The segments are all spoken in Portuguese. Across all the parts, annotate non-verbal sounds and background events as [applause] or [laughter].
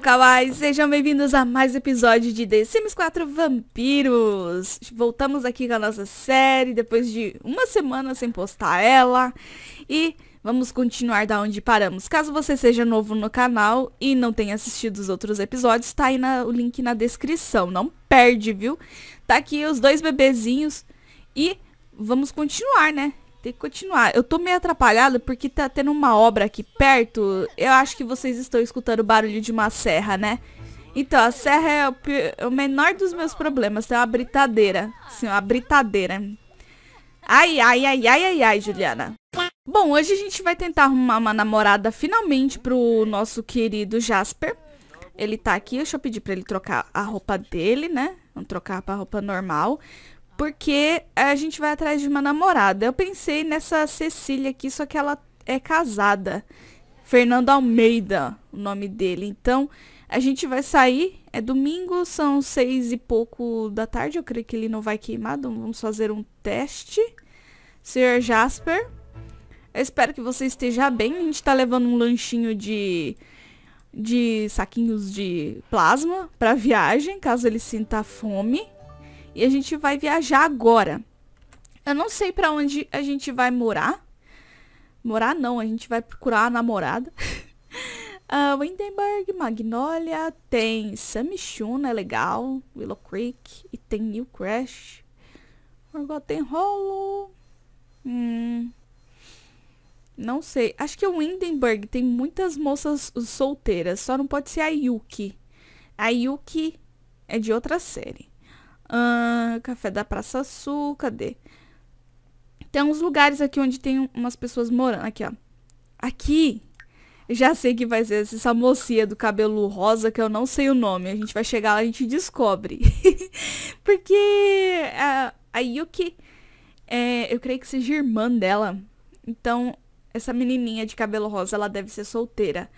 Kawaii! Sejam bem-vindos a mais um episódio de The Sims 4 Vampiros! Voltamos aqui com a nossa série, depois de uma semana sem postar ela. E vamos continuar da onde paramos. Caso você seja novo no canal e não tenha assistido os outros episódios, tá aí na, o link na descrição. Não perde, viu? Tá aqui os dois bebezinhos e vamos continuar, né? Tem que continuar. Eu tô meio atrapalhada porque tá tendo uma obra aqui perto. Eu acho que vocês estão escutando o barulho de uma serra, né? Então, a serra é o, é o menor dos meus problemas. Tem uma britadeira. Sim, uma britadeira. Ai, ai, ai, ai, ai, ai, Juliana. Bom, hoje a gente vai tentar arrumar uma namorada finalmente pro nosso querido Jasper. Ele tá aqui, deixa eu pedir pra ele trocar a roupa dele, né? Vamos trocar pra roupa normal. Porque a gente vai atrás de uma namorada. Eu pensei nessa Cecília aqui, só que ela é casada. Fernando Almeida, o nome dele. Então, a gente vai sair. É domingo, são seis e pouco da tarde. Eu creio que ele não vai queimar. Então, vamos fazer um teste. Sr. Jasper. Eu espero que você esteja bem. A gente tá levando um lanchinho de de saquinhos de plasma para viagem, caso ele sinta fome. E a gente vai viajar agora. Eu não sei pra onde a gente vai morar. Morar não, a gente vai procurar a namorada. uh, [laughs] Windenburg, Magnolia, tem Samishun, é legal. Willow Creek e tem New Crash. Forgotten Hollow. Hum, não sei. Acho que o Windenburg tem muitas moças solteiras. Só não pode ser a Yuki. A Yuki é de outra série. Uh, café da Praça Sul, cadê? Tem uns lugares aqui onde tem umas pessoas morando. Aqui, ó. Aqui, já sei que vai ser essa mocinha do cabelo rosa, que eu não sei o nome. A gente vai chegar lá, a gente descobre. [laughs] Porque a, é, a Yuki, é, eu creio que seja irmã dela. Então, essa menininha de cabelo rosa, ela deve ser solteira.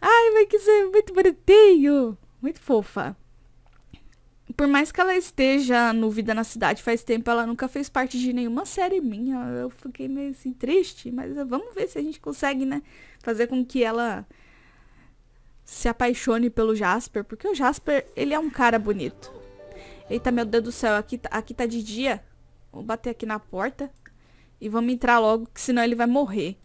Ai, mas que ser muito bonitinho. Muito fofa por mais que ela esteja no Vida na Cidade faz tempo, ela nunca fez parte de nenhuma série minha. Eu fiquei meio assim triste, mas eh, vamos ver se a gente consegue, né? Fazer com que ela se apaixone pelo Jasper, porque o Jasper, ele é um cara bonito. Eita, meu Deus do céu, aqui, tá, aqui tá de dia. Vou bater aqui na porta e vamos entrar logo, que senão ele vai morrer.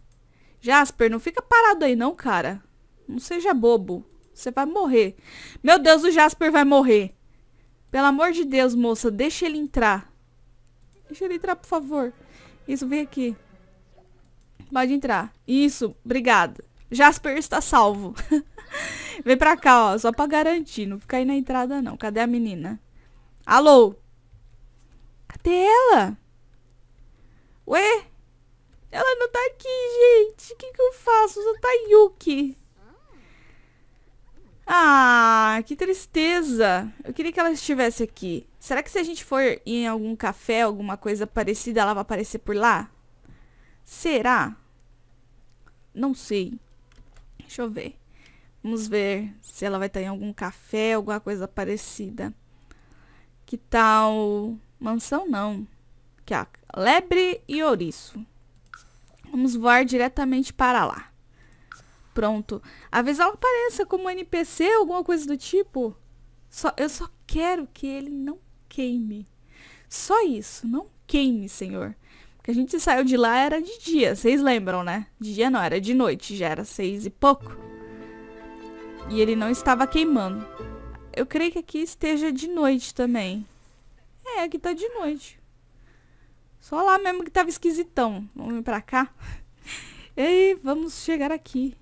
Jasper, não fica parado aí não, cara. Não seja bobo. Você vai morrer. Meu Deus, o Jasper vai morrer. Pelo amor de Deus, moça, deixa ele entrar. Deixa ele entrar, por favor. Isso, vem aqui. Pode entrar. Isso, obrigada. Jasper está salvo. [laughs] Vem pra cá, ó, só pra garantir. Não fica aí na entrada, não. Cadê a menina? Alô? Cadê ela? Ué? Ela não tá aqui, gente. O que, que eu faço? Só tá Yuki. Ah, que tristeza. Eu queria que ela estivesse aqui. Será que se a gente for em algum café, alguma coisa parecida, ela vai aparecer por lá? Será? Não sei. Deixa eu ver. Vamos ver se ela vai estar em algum café, alguma coisa parecida. Que tal... Mansão não. Que a lebre e ouriço. Vamos voar diretamente para lá. Pronto. A visão ela apareça como NPC, alguma coisa do tipo. Só, eu só quero que ele não queime. Só isso, não queime, Senhor. Porque a gente saiu de lá era de dia, vocês lembram, né? De dia não, era de noite, já era seis e pouco. E ele não estava queimando. Eu creio que aqui esteja de noite também. É, aqui tá de noite. Só lá mesmo que tava esquisitão. Vamos vir pra cá. [laughs] Ei, vamos chegar aqui.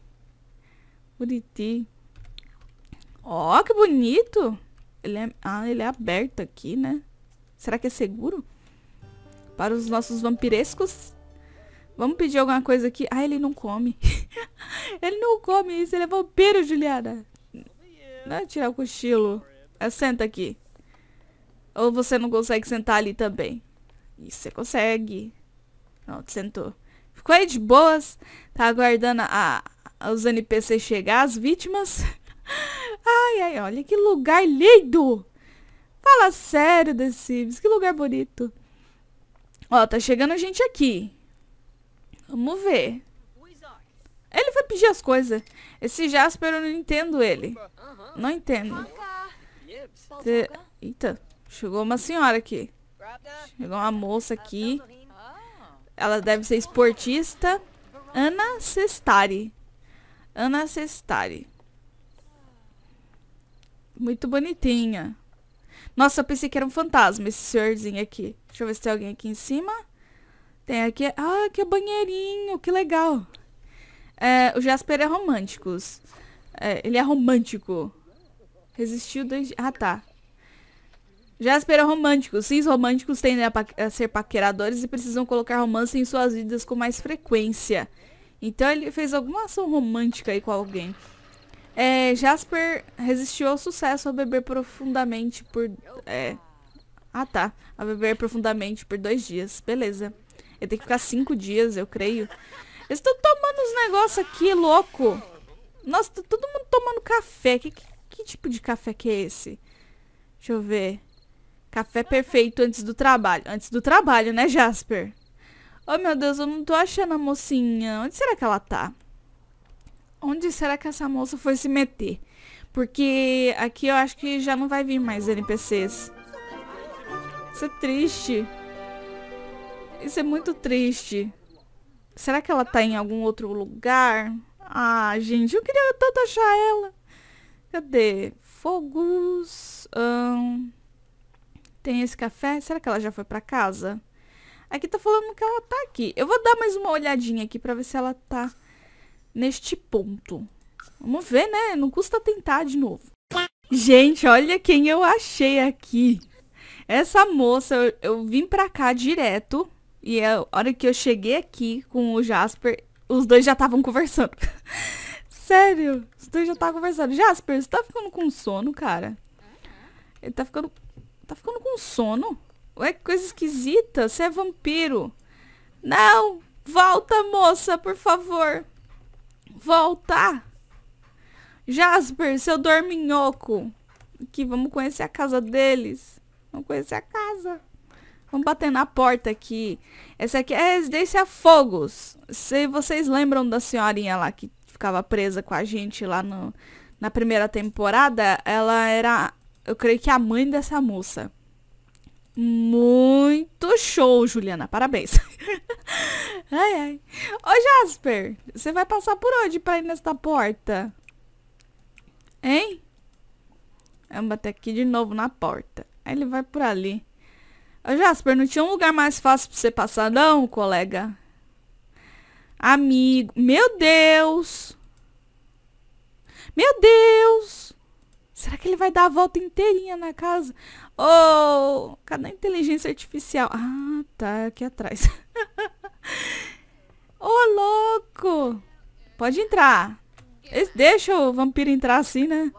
Buriti. Ó, oh, que bonito. Ele é... Ah, ele é aberto aqui, né? Será que é seguro? Para os nossos vampirescos. Vamos pedir alguma coisa aqui. Ah, ele não come. [laughs] ele não come isso. Ele é vampiro, Juliana. Não é tirar o cochilo. É, senta aqui. Ou você não consegue sentar ali também. Isso, você consegue. Pronto, sentou. Ficou aí de boas. Tá aguardando a, os NPCs chegar, as vítimas. [laughs] Ai, ai, olha que lugar lindo! Fala sério, The Sims, que lugar bonito. Ó, tá chegando gente aqui. Vamos ver. Ele vai pedir as coisas. Esse Jasper, eu não entendo ele. Não entendo. Te... Eita, chegou uma senhora aqui. Chegou uma moça aqui. Ela deve ser esportista. Ana Sestari. Ana Cestari. Muito bonitinha. Nossa, eu pensei que era um fantasma esse senhorzinho aqui. Deixa eu ver se tem alguém aqui em cima. Tem aqui... Ah, que banheirinho, que legal. É, o Jasper é românticos. É, ele é romântico. Resistiu dois. Ah, tá. Jasper é romântico. Sims românticos tendem a, pa a ser paqueradores e precisam colocar romance em suas vidas com mais frequência. Então ele fez alguma ação romântica aí com alguém. É, Jasper resistiu ao sucesso ao beber profundamente por... É... Ah, tá. A beber profundamente por dois dias. Beleza. Ele tem que ficar cinco dias, eu creio. estou tomando uns negócios aqui, louco. Nossa, tá todo mundo tomando café. Que, que, que tipo de café que é esse? Deixa eu ver. Café perfeito antes do trabalho. Antes do trabalho, né, Jasper? Oh meu Deus, eu não tô achando a mocinha. Onde será que ela tá? Onde será que essa moça foi se meter? Porque aqui eu acho que já não vai vir mais NPCs. Isso é triste. Isso é muito triste. Será que ela tá em algum outro lugar? Ah, gente, eu queria tanto achar ela. Cadê? Fogos. tem esse café. Será que ela já foi pra casa? Aqui tá falando que ela tá aqui. Eu vou dar mais uma olhadinha aqui pra ver se ela tá neste ponto. Vamos ver, né? Não custa tentar de novo. Gente, olha quem eu achei aqui. Essa moça, eu, eu vim pra cá direto. E a hora que eu cheguei aqui com o Jasper, os dois já estavam conversando. [laughs] Sério, os dois já estavam conversando. Jasper, você tá ficando com sono, cara? Ele tá ficando... Tá ficando com sono? Ué, que coisa esquisita, você é vampiro. Não, volta, moça, por favor. Volta. Jasper, seu dorminhoco. Aqui, vamos conhecer a casa deles. Vamos conhecer a casa. Vamos bater na porta aqui. Essa aqui é a residência Fogos. Se vocês lembram da senhorinha lá que ficava presa com a gente lá no, na primeira temporada, ela era, eu creio que a mãe dessa moça. Muito show, Juliana. Parabéns. [laughs] ai, ai. Ô, Jasper, você vai passar por onde pra ir nesta porta? Hein? Vamos bater aqui de novo na porta. Aí ele vai por ali. Ô, Jasper, não tinha um lugar mais fácil pra você passar, não, colega? Amigo. Meu Deus! Meu Deus! Será que ele vai dar a volta inteirinha na casa? Oh, cadê a inteligência artificial? Ah, tá aqui atrás. [laughs] Ô, oh, louco! Pode entrar. deixa o vampiro entrar assim, né?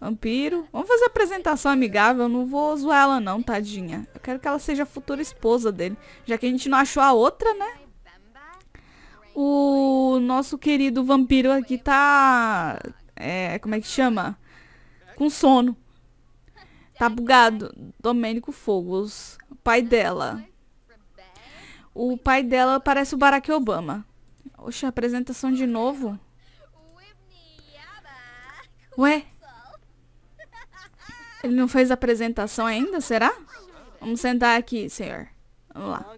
Vampiro. Vamos fazer apresentação amigável. não vou zoar ela não, tadinha. Eu quero que ela seja a futura esposa dele. Já que a gente não achou a outra, né? O nosso querido vampiro aqui tá... É, como é que chama? Com sono. Tá bugado. Domênico Fogos. O pai dela. O pai dela parece o Barack Obama. Oxe, apresentação de novo? Ué? Ele não fez apresentação ainda, será? Vamos sentar aqui, senhor. Vamos lá.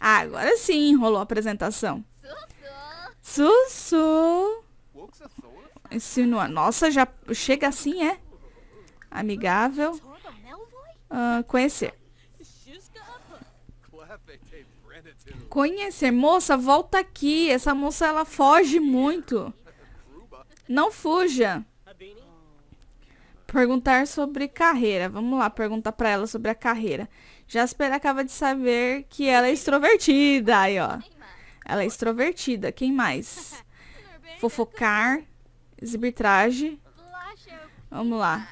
Ah, agora sim rolou a apresentação. Sussu. Insinua. Nossa, já chega assim, é? Amigável uh, conhecer. Conhecer. Moça, volta aqui. Essa moça, ela foge muito. Não fuja. Perguntar sobre carreira. Vamos lá, perguntar para ela sobre a carreira. Jasper acaba de saber que ela é extrovertida. Aí, ó. Ela é extrovertida. Quem mais? [laughs] Fofocar. Exibir traje. Vamos lá.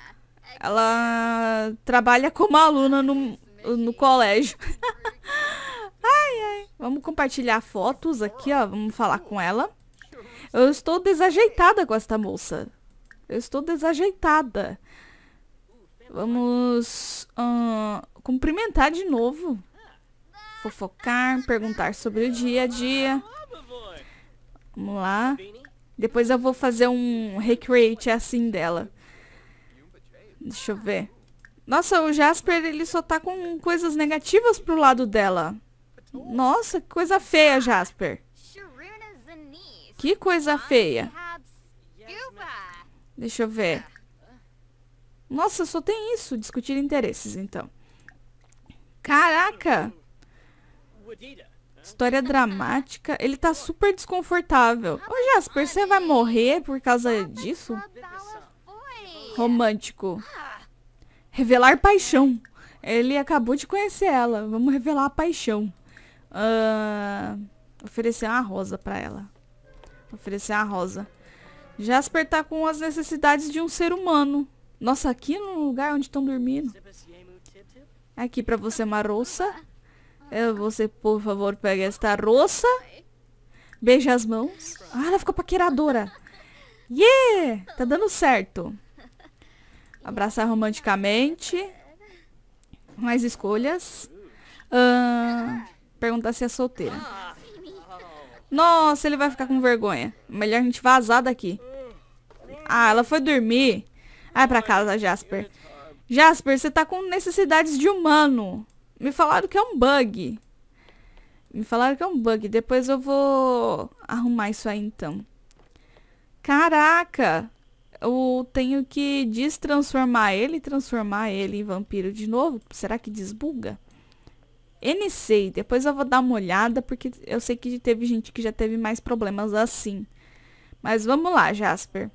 Ela trabalha como aluna no, no colégio. [laughs] ai, ai. Vamos compartilhar fotos aqui, ó. Vamos falar com ela. Eu estou desajeitada com esta moça. Eu estou desajeitada. Vamos uh, cumprimentar de novo. Fofocar, perguntar sobre o dia a dia. Vamos lá. Depois eu vou fazer um recreate assim dela. Deixa eu ver. Nossa, o Jasper, ele só tá com coisas negativas pro lado dela. Nossa, que coisa feia, Jasper. Que coisa feia. Deixa eu ver. Nossa, só tem isso. Discutir interesses, então. Caraca! História dramática. Ele tá super desconfortável. Ô, Jasper, você vai morrer por causa disso? Romântico. Ah. Revelar paixão. Ele acabou de conhecer ela. Vamos revelar a paixão. Uh, oferecer uma rosa para ela. Oferecer uma rosa. Jasper tá com as necessidades de um ser humano. Nossa, aqui no lugar onde estão dormindo. Aqui para você uma roça. É, você, por favor, pega esta roça. Beija as mãos. Ah, ela ficou paqueradora. Yeah! Tá dando certo. Abraçar romanticamente. Mais escolhas. Ah, perguntar se é solteira. Nossa, ele vai ficar com vergonha. Melhor a gente vazar daqui. Ah, ela foi dormir. Vai pra casa, Jasper. Jasper, você tá com necessidades de humano. Me falaram que é um bug. Me falaram que é um bug. Depois eu vou arrumar isso aí, então. Caraca! eu tenho que destransformar ele, e transformar ele em vampiro de novo? Será que desbuga? NC. sei, depois eu vou dar uma olhada, porque eu sei que teve gente que já teve mais problemas assim. Mas vamos lá, Jasper.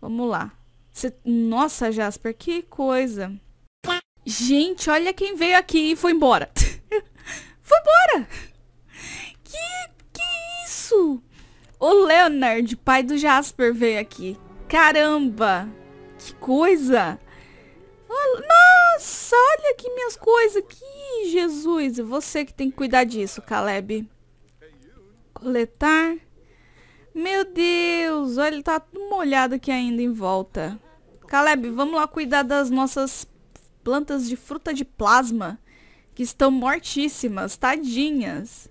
Vamos lá. Cê... Nossa, Jasper, que coisa. Gente, olha quem veio aqui e foi embora. [laughs] foi embora! Que, que isso? O Leonard, pai do Jasper, veio aqui. Caramba! Que coisa! Nossa, olha que minhas coisas aqui, Jesus. Você que tem que cuidar disso, Caleb. Coletar. Meu Deus, olha, tá tudo molhado aqui ainda em volta. Caleb, vamos lá cuidar das nossas plantas de fruta de plasma, que estão mortíssimas, tadinhas.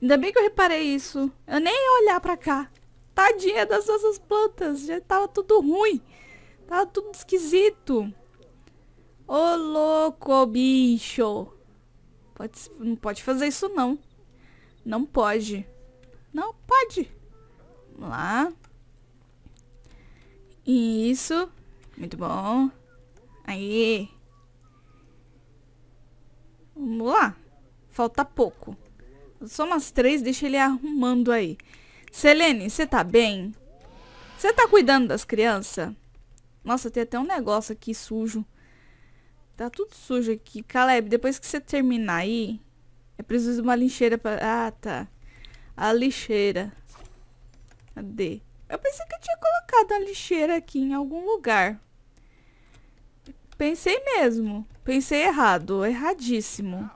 Ainda bem que eu reparei isso. Eu nem ia olhar pra cá. Tadinha das nossas plantas. Já tava tudo ruim. Tava tudo esquisito. Ô, louco, bicho. Pode, não pode fazer isso, não. Não pode. Não pode. Vamos lá. Isso. Muito bom. Aí. Vamos lá. Falta pouco. Só umas três, deixa ele arrumando aí. Selene, você tá bem? Você tá cuidando das crianças? Nossa, tem até um negócio aqui sujo. Tá tudo sujo aqui. Caleb, depois que você terminar aí, é preciso de uma lixeira para Ah, tá. A lixeira. Cadê? Eu pensei que eu tinha colocado a lixeira aqui em algum lugar. Pensei mesmo. Pensei errado. Erradíssimo.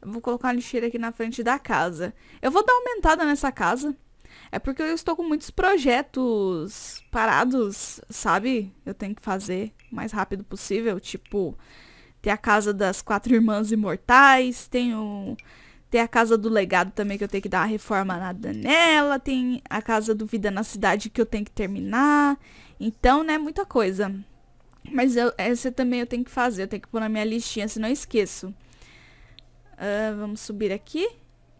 Eu vou colocar a lixeira aqui na frente da casa. Eu vou dar aumentada nessa casa. É porque eu estou com muitos projetos parados, sabe? Eu tenho que fazer o mais rápido possível. Tipo, tem a casa das quatro irmãs imortais, tenho. Tem a casa do legado também que eu tenho que dar a reforma na Danela. Tem a casa do Vida na Cidade que eu tenho que terminar. Então, né, muita coisa. Mas eu, essa também eu tenho que fazer. Eu tenho que pôr na minha listinha, senão eu esqueço. Uh, vamos subir aqui.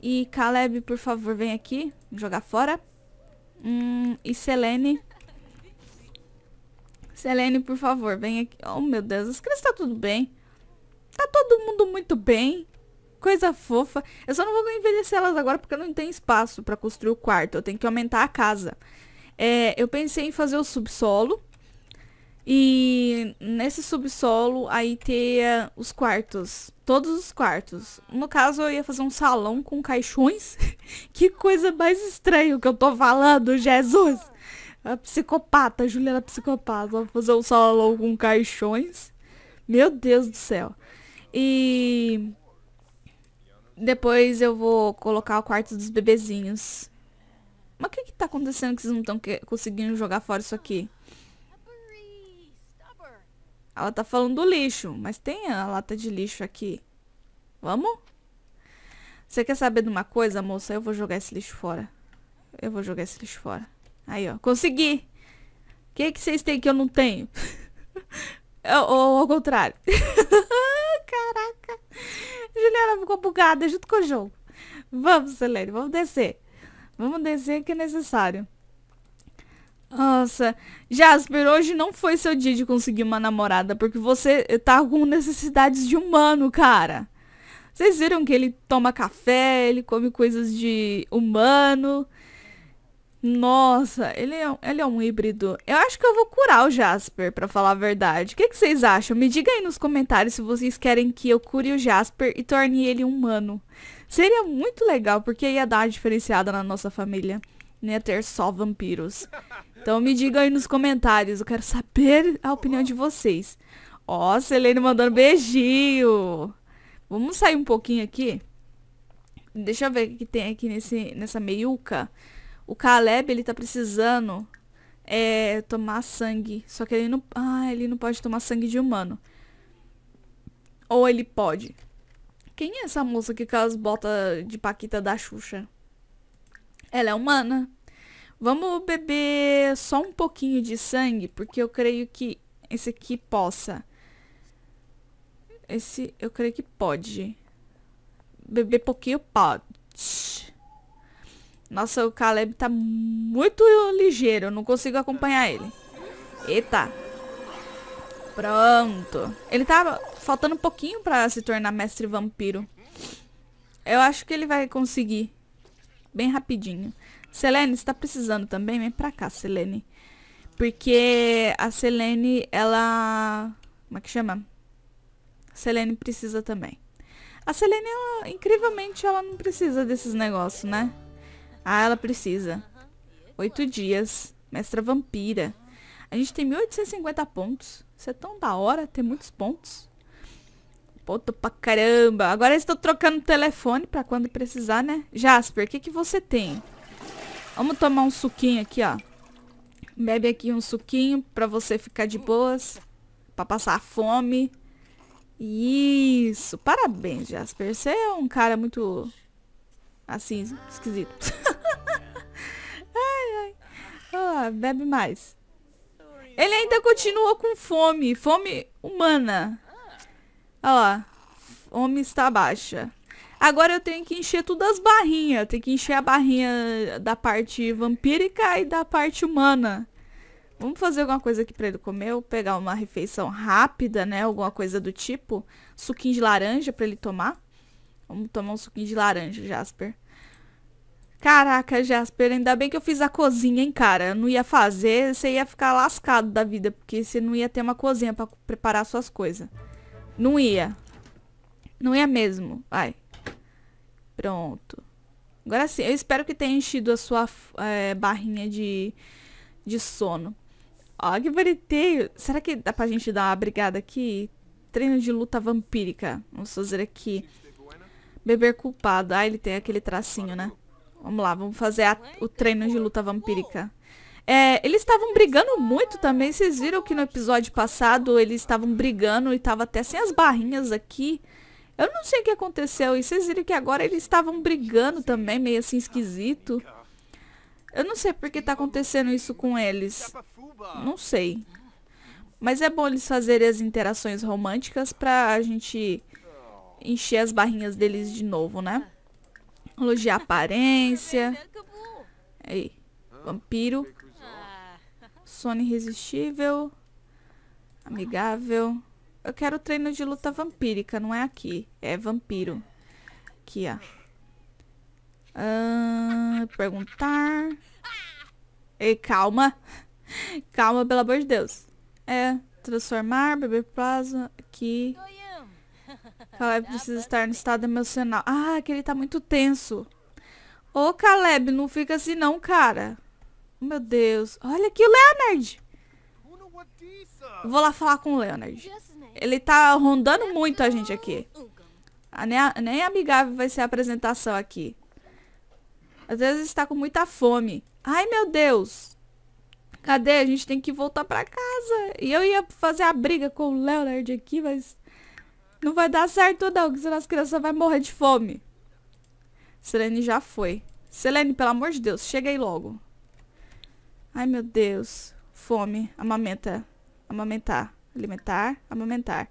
E Caleb, por favor, vem aqui. Jogar fora. Hum, e Selene. Selene, por favor, vem aqui. Oh, meu Deus. As crianças tá tudo bem. Tá todo mundo muito bem. Coisa fofa. Eu só não vou envelhecer elas agora porque eu não tenho espaço para construir o quarto. Eu tenho que aumentar a casa. É, eu pensei em fazer o subsolo. E nesse subsolo aí ter os quartos, todos os quartos. No caso eu ia fazer um salão com caixões. [laughs] que coisa mais estranha que eu tô falando, Jesus. A psicopata, a Juliana é psicopata, vou fazer um salão com caixões. Meu Deus do céu. E depois eu vou colocar o quarto dos bebezinhos. Mas o que que tá acontecendo que vocês não estão conseguindo jogar fora isso aqui? Ela tá falando do lixo, mas tem a lata de lixo aqui. Vamos? Você quer saber de uma coisa, moça? Eu vou jogar esse lixo fora. Eu vou jogar esse lixo fora. Aí, ó. Consegui! O que, que vocês têm que eu não tenho? [laughs] É, ou, ao contrário. [laughs] Caraca. Juliana ficou bugada junto com o jogo. Vamos, Selene. Vamos descer. Vamos descer que é necessário. Nossa, Jasper, hoje não foi seu dia de conseguir uma namorada, porque você tá com necessidades de humano, cara. Vocês viram que ele toma café, ele come coisas de humano. Nossa, ele é, ele é um híbrido. Eu acho que eu vou curar o Jasper, para falar a verdade. O que, que vocês acham? Me diga aí nos comentários se vocês querem que eu cure o Jasper e torne ele humano. Seria muito legal, porque ia dar uma diferenciada na nossa família não né, ia ter só vampiros. Então me digam aí nos comentários, eu quero saber a opinião de vocês. Ó, oh, Selene mandando beijinho. Vamos sair um pouquinho aqui. Deixa eu ver o que tem aqui nesse, nessa meiuca. O Caleb, ele tá precisando é, tomar sangue. Só que ele não... Ah, ele não pode tomar sangue de humano. Ou ele pode. Quem é essa moça que com as botas de Paquita da Xuxa? Ela é humana. Vamos beber só um pouquinho de sangue, porque eu creio que esse aqui possa. Esse eu creio que pode. Beber pouquinho pode. Nossa, o Caleb tá muito ligeiro. Eu não consigo acompanhar ele. Eita. Pronto. Ele tá faltando um pouquinho pra se tornar mestre vampiro. Eu acho que ele vai conseguir bem rapidinho. Selene, está precisando também? Vem pra cá, Selene. Porque a Selene, ela... Como é que chama? A Selene precisa também. A Selene, ela, incrivelmente, ela não precisa desses negócios, né? Ah, ela precisa. Oito dias. Mestra vampira. A gente tem 1850 pontos. Isso é tão da hora ter muitos pontos. Puto pra caramba. Agora estou trocando telefone pra quando precisar, né? Jasper, o que, que você tem? Vamos tomar um suquinho aqui, ó. Bebe aqui um suquinho pra você ficar de boas. Pra passar fome. Isso. Parabéns, Jasper. Você é um cara muito... Assim, esquisito. [laughs] ai, ai. bebe mais. Ele ainda continua com fome. Fome humana. Olha lá. Homem está baixa. Agora eu tenho que encher tudo as barrinhas. Tem que encher a barrinha da parte vampírica e da parte humana. Vamos fazer alguma coisa aqui para ele comer, ou pegar uma refeição rápida, né? Alguma coisa do tipo. Suquinho de laranja para ele tomar. Vamos tomar um suquinho de laranja, Jasper. Caraca, Jasper, ainda bem que eu fiz a cozinha, hein, cara? Eu não ia fazer, você ia ficar lascado da vida, porque você não ia ter uma cozinha para preparar suas coisas. Não ia. Não ia mesmo. Vai. Pronto. Agora sim, eu espero que tenha enchido a sua é, barrinha de, de sono. Ó, que bonitinho. Será que dá pra gente dar uma brigada aqui? Treino de luta vampírica. Vamos fazer aqui. Beber culpado. Ah, ele tem aquele tracinho, né? Vamos lá, vamos fazer a, o treino de luta vampírica. É, eles estavam brigando muito também. Vocês viram que no episódio passado eles estavam brigando e tava até sem as barrinhas aqui. Eu não sei o que aconteceu. E vocês viram que agora eles estavam brigando também, meio assim esquisito. Eu não sei porque tá acontecendo isso com eles. Não sei. Mas é bom eles fazerem as interações românticas pra gente encher as barrinhas deles de novo, né? Elogiar a aparência. Aí. Vampiro. Sono irresistível. Amigável. Eu quero treino de luta vampírica, não é aqui. É vampiro. Aqui, ó. Uh, perguntar. Ei, calma. calma, pelo amor de Deus. É, transformar, beber plasma. Aqui. Caleb precisa estar no estado emocional. Ah, que ele tá muito tenso. Ô, Caleb, não fica assim não, cara. Meu Deus. Olha aqui o Leonard. Vou lá falar com o Leonard. Ele tá rondando muito a gente aqui. Ah, a, nem, nem amigável vai ser a apresentação aqui. Às vezes está com muita fome. Ai, meu Deus. Cadê? A gente tem que voltar pra casa. E eu ia fazer a briga com o Leonard aqui, mas... Não vai dar certo não, que senão as crianças vão morrer de fome. Selene já foi. Selene, pelo amor de Deus, chega aí logo. Ai, meu Deus. Fome. Amamenta. Amamentar. Alimentar. Amamentar.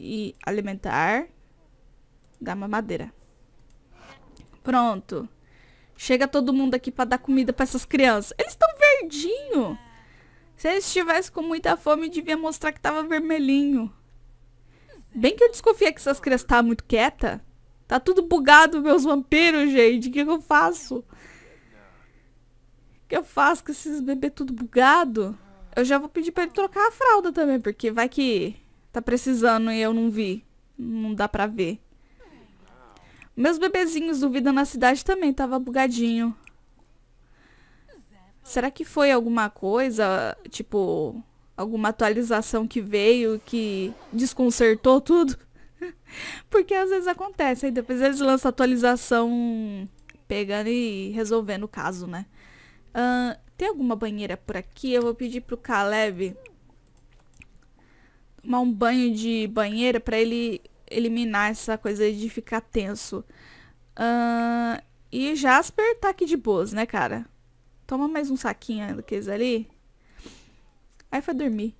E alimentar da mamadeira. Pronto. Chega todo mundo aqui para dar comida para essas crianças. Eles estão verdinho. Se eles estivessem com muita fome, devia mostrar que tava vermelhinho. Bem que eu desconfiei que essas crianças estavam tá muito quieta. Tá tudo bugado, meus vampiros, gente. O que, que eu faço? que eu faço com esses bebês tudo bugado? Eu já vou pedir pra ele trocar a fralda também, porque vai que tá precisando e eu não vi. Não dá pra ver. Meus bebezinhos do Vida na Cidade também tava bugadinho. Será que foi alguma coisa, tipo, alguma atualização que veio que desconcertou tudo? [laughs] Porque às vezes acontece, aí depois eles lançam a atualização pegando e resolvendo o caso, né? tem alguma banheira por aqui? Eu vou pedir pro Caleb tomar um banho de banheira pra ele eliminar essa coisa de ficar tenso. Uh, e Jasper tá aqui de boas, né, cara? Toma mais um saquinho daqueles ali. Aí foi dormir.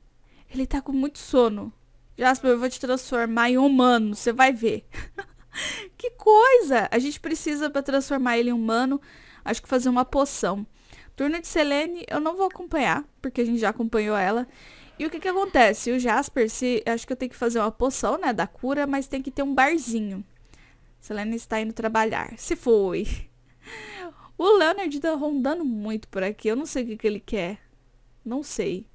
Ele tá com muito sono. Jasper, eu vou te transformar em humano, você vai ver. [laughs] que coisa! A gente precisa para transformar ele em humano, acho que fazer uma poção. Turno de Selene eu não vou acompanhar, porque a gente já acompanhou ela. E o que que acontece? O Jasper, se, acho que eu tenho que fazer uma poção, né, da cura, mas tem que ter um barzinho. Selene está indo trabalhar. Se foi. [laughs] O Leonard tá rondando muito por aqui. Eu não sei o que, que ele quer. Não sei.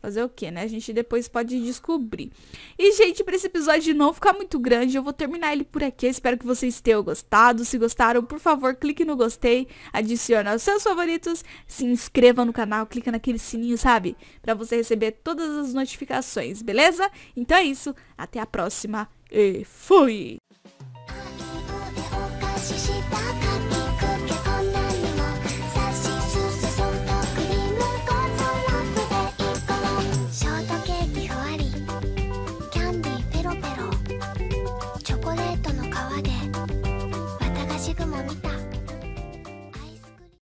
Fazer o que, né? A gente depois pode descobrir. E, gente, para esse episódio não ficar muito grande, eu vou terminar ele por aqui. Espero que vocês tenham gostado. Se gostaram, por favor, clique no gostei, adicione aos seus favoritos, se inscreva no canal, clica naquele sininho, sabe? Para você receber todas as notificações, beleza? Então é isso. Até a próxima e fui!